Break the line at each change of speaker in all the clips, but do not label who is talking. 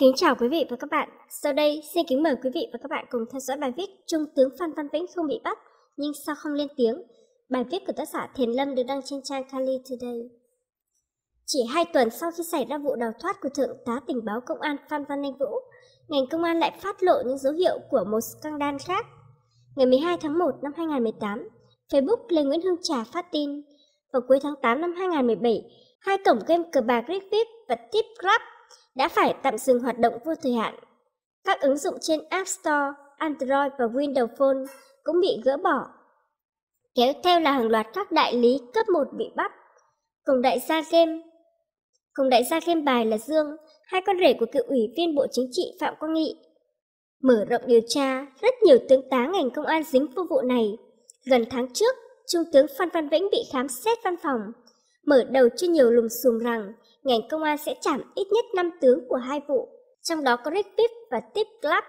kính chào quý vị và các bạn. Sau đây xin kính mời quý vị và các bạn cùng theo dõi bài viết Trung tướng Phan Văn Vĩnh không bị bắt nhưng sao không lên tiếng. Bài viết của tác giả Thiền Lâm được đăng trên trang Kali Today. Chỉ hai tuần sau khi xảy ra vụ đào thoát của Thượng tá tình báo công an Phan Văn Anh Vũ, ngành công an lại phát lộ những dấu hiệu của một scandal khác. Ngày 12 tháng 1 năm 2018, Facebook Lê Nguyễn Hương Trà phát tin vào cuối tháng 8 năm 2017, hai cổng game cờ bạc Rigvip và Tipclub đã phải tạm dừng hoạt động vô thời hạn. Các ứng dụng trên App Store, Android và Windows Phone cũng bị gỡ bỏ. Kéo theo là hàng loạt các đại lý cấp 1 bị bắt. Cùng đại gia game Cùng đại gia game bài là Dương, hai con rể của cựu ủy viên Bộ Chính trị Phạm Quang Nghị. Mở rộng điều tra, rất nhiều tướng tá ngành công an dính vô vụ này. Gần tháng trước, Trung tướng Phan Văn Vĩnh bị khám xét văn phòng, mở đầu cho nhiều lùm xùm rằng ngành công an sẽ trảm ít nhất 5 tướng của hai vụ, trong đó có Rick Pip và Tip Clark.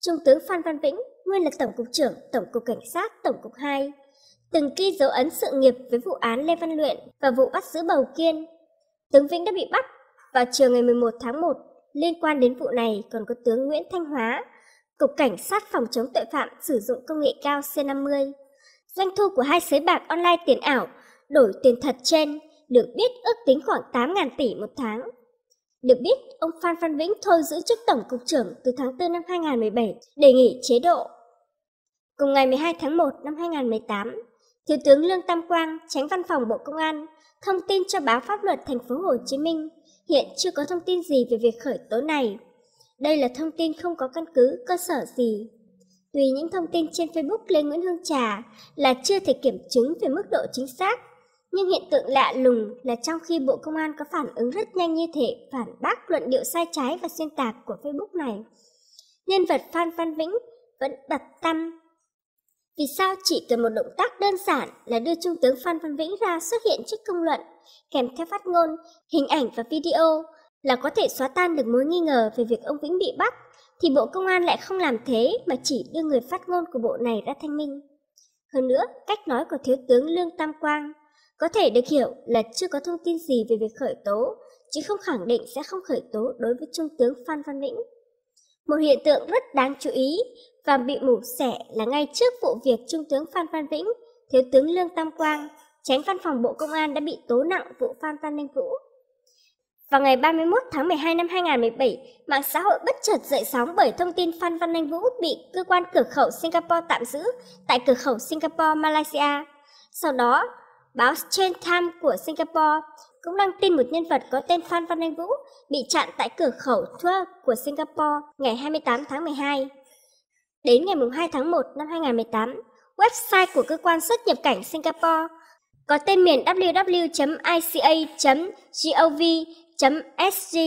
Trung tướng Phan Văn Vĩnh, nguyên là Tổng cục trưởng Tổng cục Cảnh sát Tổng cục 2, từng ghi dấu ấn sự nghiệp với vụ án Lê Văn Luyện và vụ bắt giữ Bầu Kiên. Tướng Vĩnh đã bị bắt vào chiều ngày 11 tháng 1. Liên quan đến vụ này còn có tướng Nguyễn Thanh Hóa, Cục Cảnh sát phòng chống tội phạm sử dụng công nghệ cao C50. Doanh thu của hai sới bạc online tiền ảo đổi tiền thật trên được biết ước tính khoảng 8.000 tỷ một tháng. Được biết, ông Phan Văn Vĩnh thôi giữ chức Tổng Cục trưởng từ tháng 4 năm 2017 đề nghị chế độ. Cùng ngày 12 tháng 1 năm 2018, Thiếu tướng Lương Tam Quang, tránh văn phòng Bộ Công an, thông tin cho báo pháp luật thành phố Hồ Chí Minh hiện chưa có thông tin gì về việc khởi tố này. Đây là thông tin không có căn cứ, cơ sở gì. Tùy những thông tin trên Facebook Lê Nguyễn Hương Trà là chưa thể kiểm chứng về mức độ chính xác nhưng hiện tượng lạ lùng là trong khi Bộ Công an có phản ứng rất nhanh như thế, phản bác luận điệu sai trái và xuyên tạc của Facebook này, nhân vật Phan Văn Vĩnh vẫn bật tâm. Vì sao chỉ cần một động tác đơn giản là đưa Trung tướng Phan Văn Vĩnh ra xuất hiện trước công luận, kèm theo phát ngôn, hình ảnh và video là có thể xóa tan được mối nghi ngờ về việc ông Vĩnh bị bắt, thì Bộ Công an lại không làm thế mà chỉ đưa người phát ngôn của bộ này ra thanh minh. Hơn nữa, cách nói của Thiếu tướng Lương Tam Quang có thể được hiểu là chưa có thông tin gì về việc khởi tố, chứ không khẳng định sẽ không khởi tố đối với Trung tướng Phan Văn Vĩnh. Một hiện tượng rất đáng chú ý và bị mổ xẻ là ngay trước vụ việc Trung tướng Phan Văn Vĩnh, Thiếu tướng Lương Tam Quang, tránh văn phòng Bộ Công an đã bị tố nặng vụ Phan Văn Linh Vũ. Vào ngày 31 tháng 12 năm 2017, mạng xã hội bất chợt dậy sóng bởi thông tin Phan Văn Anh Vũ bị cơ quan cửa khẩu Singapore tạm giữ tại cửa khẩu Singapore, Malaysia. Sau đó, báo Straits Times của Singapore cũng đăng tin một nhân vật có tên Phan Văn Anh Vũ bị chặn tại cửa khẩu Thua của Singapore ngày 28 tháng 12. Đến ngày 2 tháng 1 năm 2018, website của cơ quan xuất nhập cảnh Singapore có tên miền www.ica.gov.sg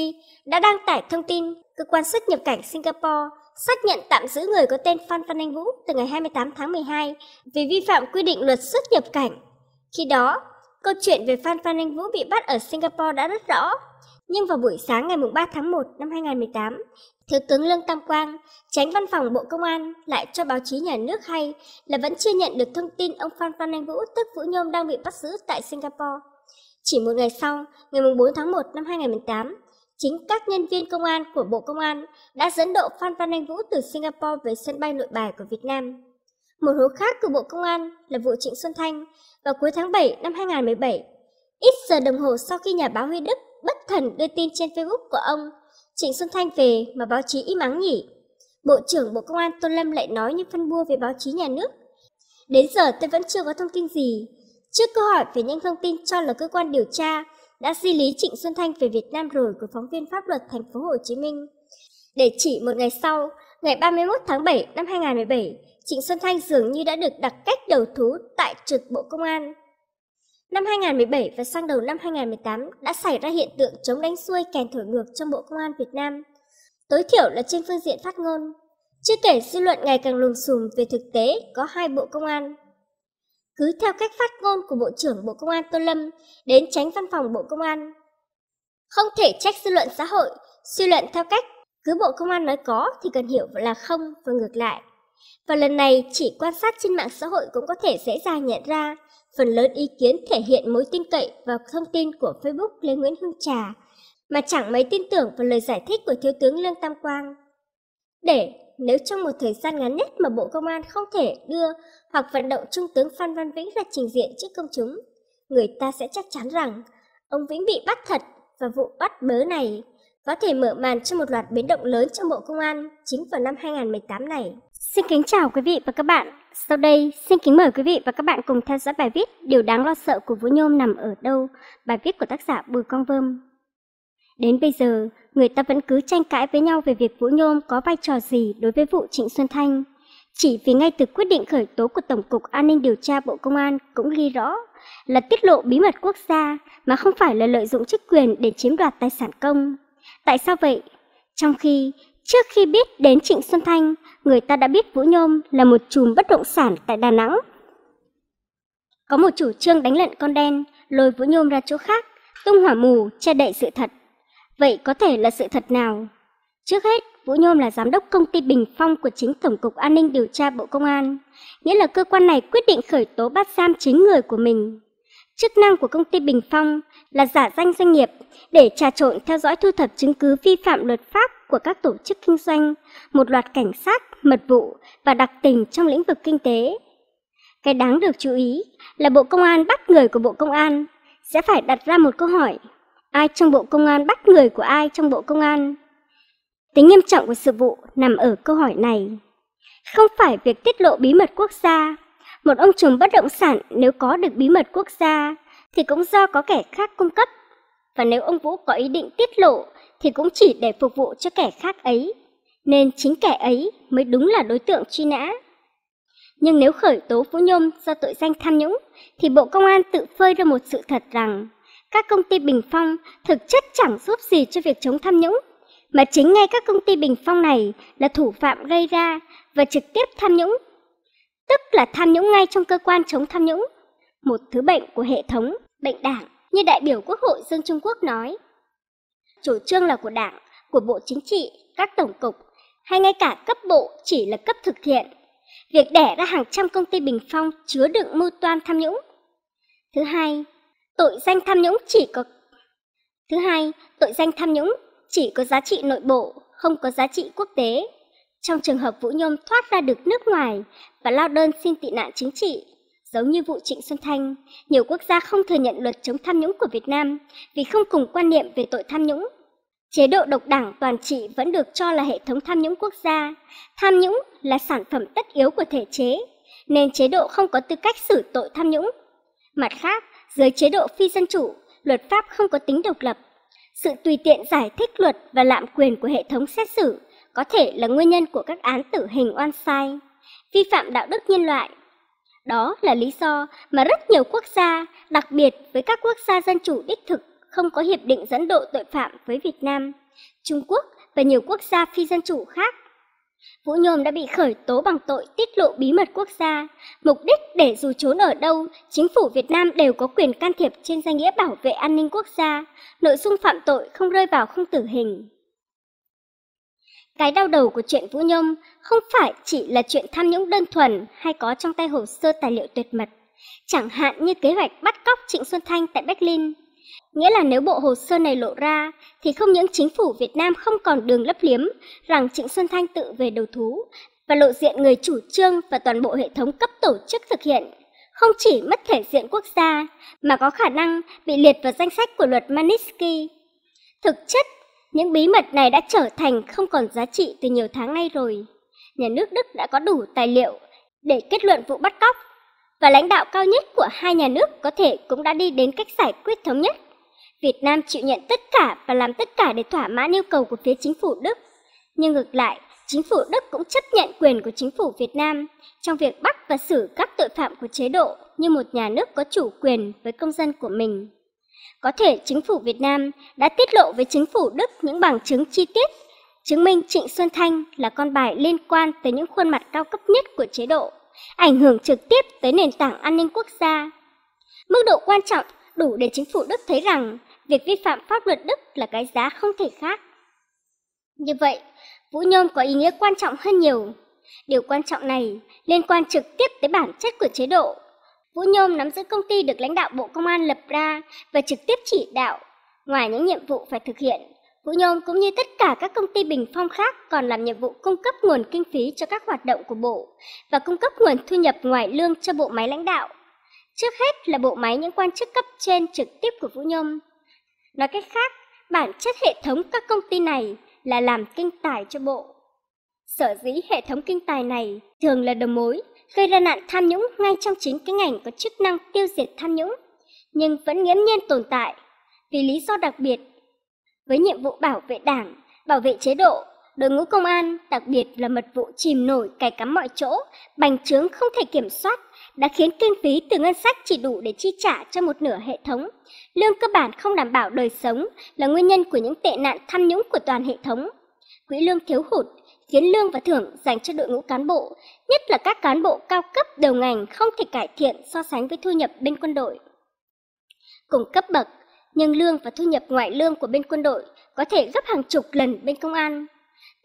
đã đăng tải thông tin cơ quan xuất nhập cảnh Singapore xác nhận tạm giữ người có tên Phan Văn Anh Vũ từ ngày 28 tháng 12 vì vi phạm quy định luật xuất nhập cảnh khi đó, câu chuyện về Phan Phan Anh Vũ bị bắt ở Singapore đã rất rõ. Nhưng vào buổi sáng ngày 3 tháng 1 năm 2018, Thiếu tướng Lương Tam Quang, tránh văn phòng Bộ Công an lại cho báo chí nhà nước hay là vẫn chưa nhận được thông tin ông Phan Phan Anh Vũ tức Vũ Nhôm đang bị bắt giữ tại Singapore. Chỉ một ngày sau, ngày 4 tháng 1 năm 2018, chính các nhân viên công an của Bộ Công an đã dẫn độ Phan Văn Anh Vũ từ Singapore về sân bay nội bài của Việt Nam. Một hố khác của Bộ Công an là vụ Trịnh Xuân Thanh, vào cuối tháng 7 năm 2017. Ít giờ đồng hồ sau khi nhà báo Huy Đức bất thần đưa tin trên Facebook của ông Trịnh Xuân Thanh về mà báo chí im ắng nhỉ. Bộ trưởng Bộ Công an Tô Lâm lại nói như phân bua về báo chí nhà nước. Đến giờ tôi vẫn chưa có thông tin gì. Trước câu hỏi về những thông tin cho là cơ quan điều tra đã di lý Trịnh Xuân Thanh về Việt Nam rồi của phóng viên pháp luật thành phố Hồ Chí Minh. Để chỉ một ngày sau, ngày 31 tháng 7 năm 2017, Trịnh Xuân Thanh dường như đã được đặt cách đầu thú tại trực Bộ Công an. Năm 2017 và sang đầu năm 2018 đã xảy ra hiện tượng chống đánh xuôi kèn thổi ngược trong Bộ Công an Việt Nam, tối thiểu là trên phương diện phát ngôn. Chưa kể dư luận ngày càng lùm xùm về thực tế có hai Bộ Công an. Cứ theo cách phát ngôn của Bộ trưởng Bộ Công an Tô Lâm đến tránh văn phòng Bộ Công an. Không thể trách dư luận xã hội, suy luận theo cách cứ Bộ Công an nói có thì cần hiểu là không và ngược lại. Và lần này chỉ quan sát trên mạng xã hội cũng có thể dễ dàng nhận ra, phần lớn ý kiến thể hiện mối tin cậy vào thông tin của Facebook Lê Nguyễn Hương Trà, mà chẳng mấy tin tưởng vào lời giải thích của Thiếu tướng Lương Tam Quang. Để nếu trong một thời gian ngắn nhất mà Bộ Công an không thể đưa hoặc vận động Trung tướng Phan Văn Vĩnh ra trình diện trước công chúng, người ta sẽ chắc chắn rằng ông Vĩnh bị bắt thật và vụ bắt bớ này có thể mở màn cho một loạt biến động lớn trong Bộ Công an chính vào năm 2018 này. Xin kính chào quý vị và các bạn. Sau đây, xin kính mời quý vị và các bạn cùng theo dõi bài viết Điều đáng lo sợ của Vũ Nhôm nằm ở đâu, bài viết của tác giả Bùi Quang Vơm. Đến bây giờ, người ta vẫn cứ tranh cãi với nhau về việc Vũ Nhôm có vai trò gì đối với vụ Trịnh Xuân Thanh. Chỉ vì ngay từ quyết định khởi tố của Tổng cục An ninh điều tra Bộ Công an cũng ghi rõ là tiết lộ bí mật quốc gia mà không phải là lợi dụng chức quyền để chiếm đoạt tài sản công. Tại sao vậy? Trong khi Trước khi biết đến Trịnh Xuân Thanh, người ta đã biết Vũ Nhôm là một chùm bất động sản tại Đà Nẵng. Có một chủ trương đánh lận con đen, lôi Vũ Nhôm ra chỗ khác, tung hỏa mù, che đậy sự thật. Vậy có thể là sự thật nào? Trước hết, Vũ Nhôm là giám đốc công ty Bình Phong của chính Tổng cục An ninh điều tra Bộ Công an, nghĩa là cơ quan này quyết định khởi tố bắt giam chính người của mình. Chức năng của công ty Bình Phong là giả danh doanh nghiệp để trà trộn theo dõi thu thập chứng cứ vi phạm luật pháp của các tổ chức kinh doanh, một loạt cảnh sát, mật vụ và đặc tình trong lĩnh vực kinh tế. Cái đáng được chú ý là Bộ Công an bắt người của Bộ Công an sẽ phải đặt ra một câu hỏi, ai trong Bộ Công an bắt người của ai trong Bộ Công an? Tính nghiêm trọng của sự vụ nằm ở câu hỏi này. Không phải việc tiết lộ bí mật quốc gia, một ông trùm bất động sản nếu có được bí mật quốc gia thì cũng do có kẻ khác cung cấp. Và nếu ông Vũ có ý định tiết lộ thì cũng chỉ để phục vụ cho kẻ khác ấy, nên chính kẻ ấy mới đúng là đối tượng truy nã. Nhưng nếu khởi tố Vũ Nhôm do tội danh tham nhũng, thì Bộ Công an tự phơi ra một sự thật rằng các công ty Bình Phong thực chất chẳng giúp gì cho việc chống tham nhũng, mà chính ngay các công ty Bình Phong này là thủ phạm gây ra và trực tiếp tham nhũng. Tức là tham nhũng ngay trong cơ quan chống tham nhũng, một thứ bệnh của hệ thống, bệnh đảng, như đại biểu Quốc hội Dương Trung Quốc nói chủ trương là của Đảng, của Bộ Chính trị, các tổng cục, hay ngay cả cấp bộ chỉ là cấp thực hiện. Việc đẻ ra hàng trăm công ty bình phong chứa đựng mưu toan tham nhũng. Thứ hai, tội danh tham nhũng chỉ có Thứ hai, tội danh tham nhũng chỉ có giá trị nội bộ, không có giá trị quốc tế. Trong trường hợp Vũ Nhôm thoát ra được nước ngoài và lao đơn xin tị nạn chính trị, Giống như vụ Trịnh Xuân Thanh, nhiều quốc gia không thừa nhận luật chống tham nhũng của Việt Nam vì không cùng quan niệm về tội tham nhũng. Chế độ độc đảng toàn trị vẫn được cho là hệ thống tham nhũng quốc gia. Tham nhũng là sản phẩm tất yếu của thể chế, nên chế độ không có tư cách xử tội tham nhũng. Mặt khác, dưới chế độ phi dân chủ, luật pháp không có tính độc lập. Sự tùy tiện giải thích luật và lạm quyền của hệ thống xét xử có thể là nguyên nhân của các án tử hình oan sai, vi phạm đạo đức nhân loại đó là lý do mà rất nhiều quốc gia, đặc biệt với các quốc gia dân chủ đích thực, không có hiệp định dẫn độ tội phạm với Việt Nam, Trung Quốc và nhiều quốc gia phi dân chủ khác. Vũ Nhôm đã bị khởi tố bằng tội tiết lộ bí mật quốc gia, mục đích để dù trốn ở đâu, chính phủ Việt Nam đều có quyền can thiệp trên danh nghĩa bảo vệ an ninh quốc gia, nội dung phạm tội không rơi vào không tử hình. Cái đau đầu của chuyện Vũ Nhôm không phải chỉ là chuyện tham nhũng đơn thuần hay có trong tay hồ sơ tài liệu tuyệt mật, chẳng hạn như kế hoạch bắt cóc Trịnh Xuân Thanh tại Berlin. Nghĩa là nếu bộ hồ sơ này lộ ra, thì không những chính phủ Việt Nam không còn đường lấp liếm rằng Trịnh Xuân Thanh tự về đầu thú và lộ diện người chủ trương và toàn bộ hệ thống cấp tổ chức thực hiện, không chỉ mất thể diện quốc gia mà có khả năng bị liệt vào danh sách của luật Magnitsky. Thực chất những bí mật này đã trở thành không còn giá trị từ nhiều tháng nay rồi. Nhà nước Đức đã có đủ tài liệu để kết luận vụ bắt cóc và lãnh đạo cao nhất của hai nhà nước có thể cũng đã đi đến cách giải quyết thống nhất. Việt Nam chịu nhận tất cả và làm tất cả để thỏa mãn yêu cầu của phía chính phủ Đức. Nhưng ngược lại, chính phủ Đức cũng chấp nhận quyền của chính phủ Việt Nam trong việc bắt và xử các tội phạm của chế độ như một nhà nước có chủ quyền với công dân của mình. Có thể chính phủ Việt Nam đã tiết lộ với chính phủ Đức những bằng chứng chi tiết chứng minh Trịnh Xuân Thanh là con bài liên quan tới những khuôn mặt cao cấp nhất của chế độ, ảnh hưởng trực tiếp tới nền tảng an ninh quốc gia. Mức độ quan trọng đủ để chính phủ Đức thấy rằng việc vi phạm pháp luật Đức là cái giá không thể khác. Như vậy, Vũ Nhôm có ý nghĩa quan trọng hơn nhiều. Điều quan trọng này liên quan trực tiếp tới bản chất của chế độ Vũ Nhôm nắm giữ công ty được lãnh đạo Bộ Công an lập ra và trực tiếp chỉ đạo. Ngoài những nhiệm vụ phải thực hiện, Vũ Nhôm cũng như tất cả các công ty bình phong khác còn làm nhiệm vụ cung cấp nguồn kinh phí cho các hoạt động của Bộ và cung cấp nguồn thu nhập ngoài lương cho bộ máy lãnh đạo. Trước hết là bộ máy những quan chức cấp trên trực tiếp của Vũ Nhôm. Nói cách khác, bản chất hệ thống các công ty này là làm kinh tài cho Bộ. Sở dĩ hệ thống kinh tài này thường là đầu mối gây ra nạn tham nhũng ngay trong chính cái ngành có chức năng tiêu diệt tham nhũng, nhưng vẫn nghiễm nhiên tồn tại vì lý do đặc biệt. Với nhiệm vụ bảo vệ đảng, bảo vệ chế độ, đội ngũ công an, đặc biệt là mật vụ chìm nổi cài cắm mọi chỗ, bành trướng không thể kiểm soát, đã khiến kinh phí từ ngân sách chỉ đủ để chi trả cho một nửa hệ thống. Lương cơ bản không đảm bảo đời sống là nguyên nhân của những tệ nạn tham nhũng của toàn hệ thống. Quỹ lương thiếu hụt tiền lương và thưởng dành cho đội ngũ cán bộ, nhất là các cán bộ cao cấp đầu ngành không thể cải thiện so sánh với thu nhập bên quân đội. Cùng cấp bậc, nhưng lương và thu nhập ngoại lương của bên quân đội có thể gấp hàng chục lần bên công an.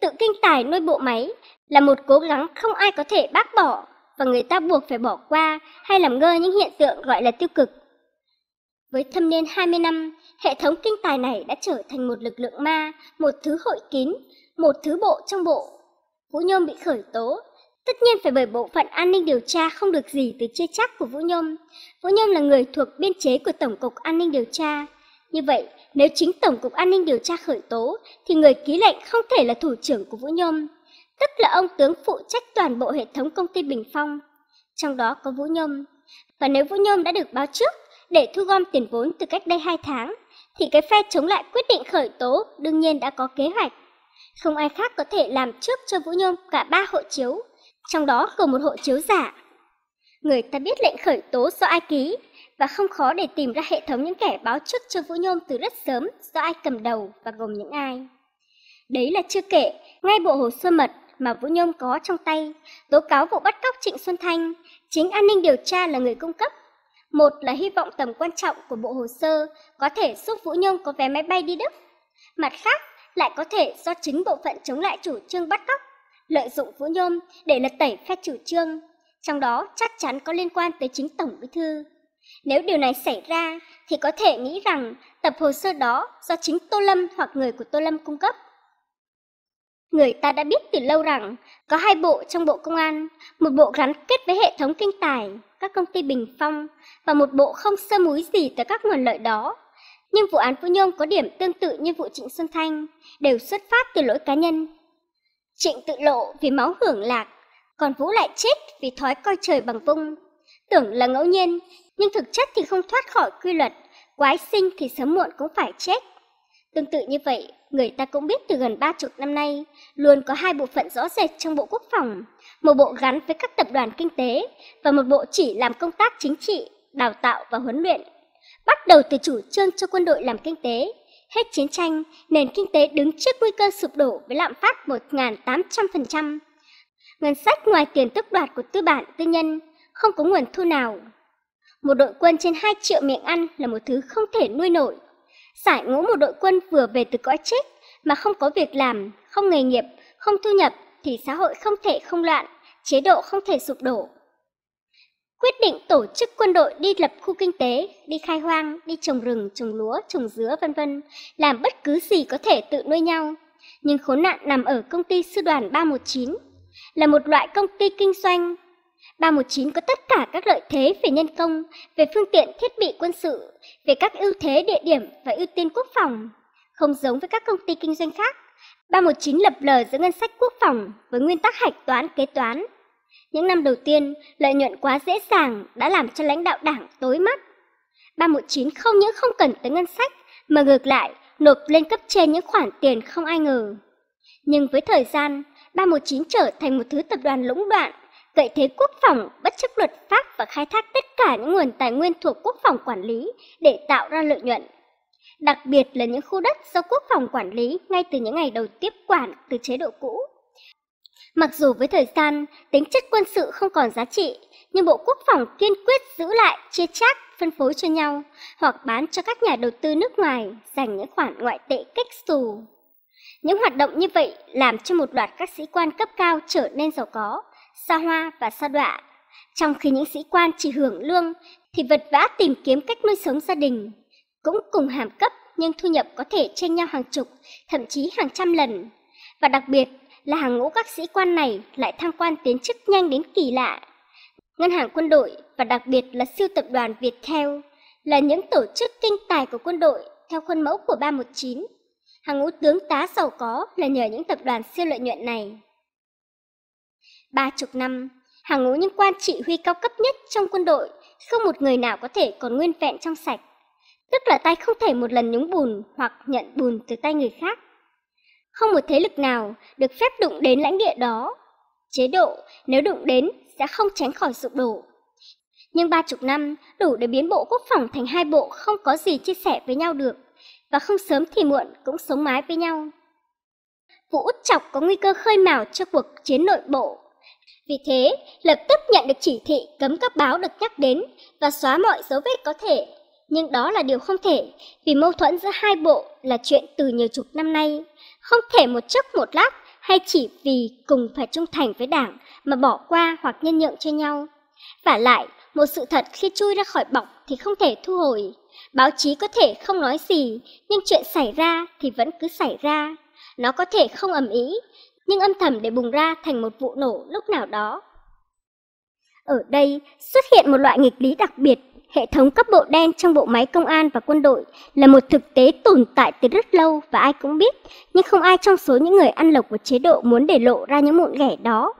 Tự kinh tài nuôi bộ máy là một cố gắng không ai có thể bác bỏ và người ta buộc phải bỏ qua hay làm ngơ những hiện tượng gọi là tiêu cực. Với thâm niên 20 năm, hệ thống kinh tài này đã trở thành một lực lượng ma, một thứ hội kín, một thứ bộ trong bộ. Vũ Nhôm bị khởi tố, tất nhiên phải bởi bộ phận an ninh điều tra không được gì từ chia chắc của Vũ Nhôm. Vũ Nhôm là người thuộc biên chế của Tổng cục An ninh điều tra. Như vậy, nếu chính Tổng cục An ninh điều tra khởi tố, thì người ký lệnh không thể là thủ trưởng của Vũ Nhôm, tức là ông tướng phụ trách toàn bộ hệ thống công ty Bình Phong, trong đó có Vũ Nhôm. Và nếu Vũ Nhôm đã được báo trước để thu gom tiền vốn từ cách đây 2 tháng, thì cái phe chống lại quyết định khởi tố đương nhiên đã có kế hoạch. Không ai khác có thể làm trước cho Vũ Nhôm cả ba hộ chiếu, trong đó có một hộ chiếu giả. Người ta biết lệnh khởi tố do ai ký và không khó để tìm ra hệ thống những kẻ báo trước cho Vũ Nhôm từ rất sớm do ai cầm đầu và gồm những ai. Đấy là chưa kể, ngay bộ hồ sơ mật mà Vũ Nhôm có trong tay, tố cáo vụ bắt cóc Trịnh Xuân Thanh, chính an ninh điều tra là người cung cấp. Một là hy vọng tầm quan trọng của bộ hồ sơ có thể giúp Vũ Nhôm có vé máy bay đi Đức. Mặt khác lại có thể do chính bộ phận chống lại chủ trương bắt cóc, lợi dụng Vũ Nhôm để lật tẩy phe chủ trương, trong đó chắc chắn có liên quan tới chính Tổng Bí Thư. Nếu điều này xảy ra thì có thể nghĩ rằng tập hồ sơ đó do chính Tô Lâm hoặc người của Tô Lâm cung cấp. Người ta đã biết từ lâu rằng có hai bộ trong Bộ Công an, một bộ gắn kết với hệ thống kinh tài, các công ty bình phong và một bộ không sơ múi gì tới các nguồn lợi đó nhưng vụ án Vũ Nhôm có điểm tương tự như vụ Trịnh Xuân Thanh, đều xuất phát từ lỗi cá nhân. Trịnh tự lộ vì máu hưởng lạc, còn Vũ lại chết vì thói coi trời bằng vung. Tưởng là ngẫu nhiên, nhưng thực chất thì không thoát khỏi quy luật, quái sinh thì sớm muộn cũng phải chết. Tương tự như vậy, người ta cũng biết từ gần ba chục năm nay, luôn có hai bộ phận rõ rệt trong Bộ Quốc phòng, một bộ gắn với các tập đoàn kinh tế và một bộ chỉ làm công tác chính trị, đào tạo và huấn luyện bắt đầu từ chủ trương cho quân đội làm kinh tế. Hết chiến tranh, nền kinh tế đứng trước nguy cơ sụp đổ với lạm phát 1.800%. Ngân sách ngoài tiền tước đoạt của tư bản tư nhân, không có nguồn thu nào. Một đội quân trên 2 triệu miệng ăn là một thứ không thể nuôi nổi. Giải ngũ một đội quân vừa về từ cõi chết mà không có việc làm, không nghề nghiệp, không thu nhập thì xã hội không thể không loạn, chế độ không thể sụp đổ quyết định tổ chức quân đội đi lập khu kinh tế, đi khai hoang, đi trồng rừng, trồng lúa, trồng dứa vân vân, làm bất cứ gì có thể tự nuôi nhau. Nhưng khốn nạn nằm ở công ty sư đoàn 319, là một loại công ty kinh doanh. 319 có tất cả các lợi thế về nhân công, về phương tiện thiết bị quân sự, về các ưu thế địa điểm và ưu tiên quốc phòng. Không giống với các công ty kinh doanh khác, 319 lập lờ giữa ngân sách quốc phòng với nguyên tắc hạch toán kế toán những năm đầu tiên, lợi nhuận quá dễ dàng đã làm cho lãnh đạo đảng tối mắt. 319 không những không cần tới ngân sách, mà ngược lại, nộp lên cấp trên những khoản tiền không ai ngờ. Nhưng với thời gian, 319 trở thành một thứ tập đoàn lũng đoạn, cậy thế quốc phòng bất chấp luật pháp và khai thác tất cả những nguồn tài nguyên thuộc quốc phòng quản lý để tạo ra lợi nhuận. Đặc biệt là những khu đất do quốc phòng quản lý ngay từ những ngày đầu tiếp quản từ chế độ cũ. Mặc dù với thời gian, tính chất quân sự không còn giá trị, nhưng Bộ Quốc phòng kiên quyết giữ lại, chia chác, phân phối cho nhau, hoặc bán cho các nhà đầu tư nước ngoài, dành những khoản ngoại tệ cách xù. Những hoạt động như vậy làm cho một loạt các sĩ quan cấp cao trở nên giàu có, xa hoa và xa đọa. Trong khi những sĩ quan chỉ hưởng lương thì vật vã tìm kiếm cách nuôi sống gia đình, cũng cùng hàm cấp nhưng thu nhập có thể chênh nhau hàng chục, thậm chí hàng trăm lần. Và đặc biệt, là hàng ngũ các sĩ quan này lại thăng quan tiến chức nhanh đến kỳ lạ. Ngân hàng quân đội và đặc biệt là siêu tập đoàn Viettel là những tổ chức kinh tài của quân đội theo khuôn mẫu của 319. Hàng ngũ tướng tá giàu có là nhờ những tập đoàn siêu lợi nhuận này. Ba chục năm, hàng ngũ những quan trị huy cao cấp nhất trong quân đội không một người nào có thể còn nguyên vẹn trong sạch. Tức là tay không thể một lần nhúng bùn hoặc nhận bùn từ tay người khác. Không một thế lực nào được phép đụng đến lãnh địa đó. Chế độ nếu đụng đến sẽ không tránh khỏi sụp đổ. Nhưng ba chục năm đủ để biến bộ quốc phòng thành hai bộ không có gì chia sẻ với nhau được và không sớm thì muộn cũng sống mái với nhau. vũ út chọc có nguy cơ khơi mào cho cuộc chiến nội bộ. Vì thế, lập tức nhận được chỉ thị cấm các báo được nhắc đến và xóa mọi dấu vết có thể. Nhưng đó là điều không thể, vì mâu thuẫn giữa hai bộ là chuyện từ nhiều chục năm nay không thể một chốc một lát hay chỉ vì cùng phải trung thành với đảng mà bỏ qua hoặc nhân nhượng cho nhau. Và lại, một sự thật khi chui ra khỏi bọc thì không thể thu hồi. Báo chí có thể không nói gì, nhưng chuyện xảy ra thì vẫn cứ xảy ra. Nó có thể không ầm ĩ nhưng âm thầm để bùng ra thành một vụ nổ lúc nào đó. Ở đây xuất hiện một loại nghịch lý đặc biệt hệ thống cấp bộ đen trong bộ máy công an và quân đội là một thực tế tồn tại từ rất lâu và ai cũng biết, nhưng không ai trong số những người ăn lộc của chế độ muốn để lộ ra những mụn ghẻ đó.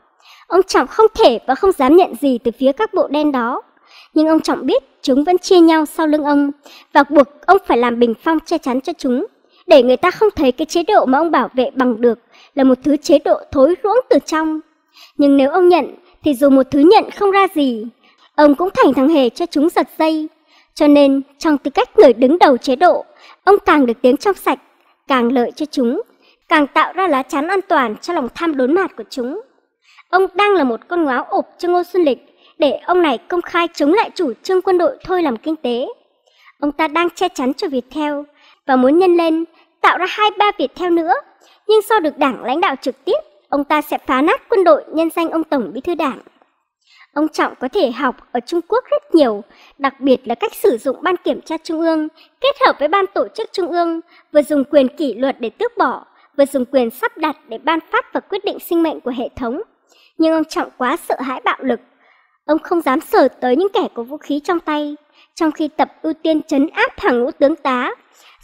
Ông Trọng không thể và không dám nhận gì từ phía các bộ đen đó. Nhưng ông Trọng biết chúng vẫn chia nhau sau lưng ông và buộc ông phải làm bình phong che chắn cho chúng. Để người ta không thấy cái chế độ mà ông bảo vệ bằng được là một thứ chế độ thối ruỗng từ trong. Nhưng nếu ông nhận thì dù một thứ nhận không ra gì, ông cũng thành thằng hề cho chúng giật dây. Cho nên, trong tư cách người đứng đầu chế độ, ông càng được tiếng trong sạch, càng lợi cho chúng, càng tạo ra lá chắn an toàn cho lòng tham đốn mạt của chúng. Ông đang là một con ngáo ộp cho Ngô Xuân Lịch, để ông này công khai chống lại chủ trương quân đội thôi làm kinh tế. Ông ta đang che chắn cho Việt theo và muốn nhân lên, tạo ra hai ba Việt theo nữa. Nhưng sau được đảng lãnh đạo trực tiếp, ông ta sẽ phá nát quân đội nhân danh ông Tổng Bí thư Đảng. Ông Trọng có thể học ở Trung Quốc rất nhiều, đặc biệt là cách sử dụng Ban Kiểm tra Trung ương kết hợp với Ban Tổ chức Trung ương, vừa dùng quyền kỷ luật để tước bỏ, vừa dùng quyền sắp đặt để ban phát và quyết định sinh mệnh của hệ thống. Nhưng ông Trọng quá sợ hãi bạo lực. Ông không dám sờ tới những kẻ có vũ khí trong tay, trong khi tập ưu tiên chấn áp hàng ngũ tướng tá,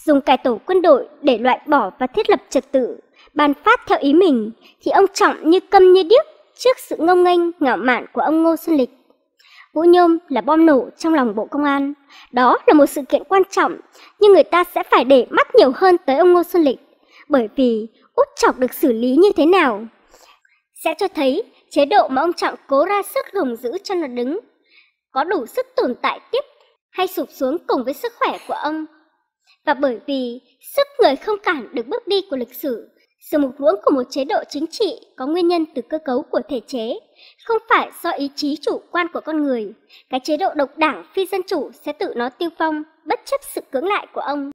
dùng cải tổ quân đội để loại bỏ và thiết lập trật tự, ban phát theo ý mình, thì ông Trọng như câm như điếc trước sự ngông nghênh ngạo mạn của ông Ngô Xuân Lịch. Vũ Nhôm là bom nổ trong lòng Bộ Công an. Đó là một sự kiện quan trọng, nhưng người ta sẽ phải để mắt nhiều hơn tới ông Ngô Xuân Lịch, bởi vì Út Chọc được xử lý như thế nào. Sẽ cho thấy chế độ mà ông Trọng cố ra sức gồng giữ cho nó đứng, có đủ sức tồn tại tiếp hay sụp xuống cùng với sức khỏe của ông. Và bởi vì sức người không cản được bước đi của lịch sử, sự mục ruỗng của một chế độ chính trị có nguyên nhân từ cơ cấu của thể chế, không phải do ý chí chủ quan của con người. Cái chế độ độc đảng phi dân chủ sẽ tự nó tiêu phong, bất chấp sự cưỡng lại của ông.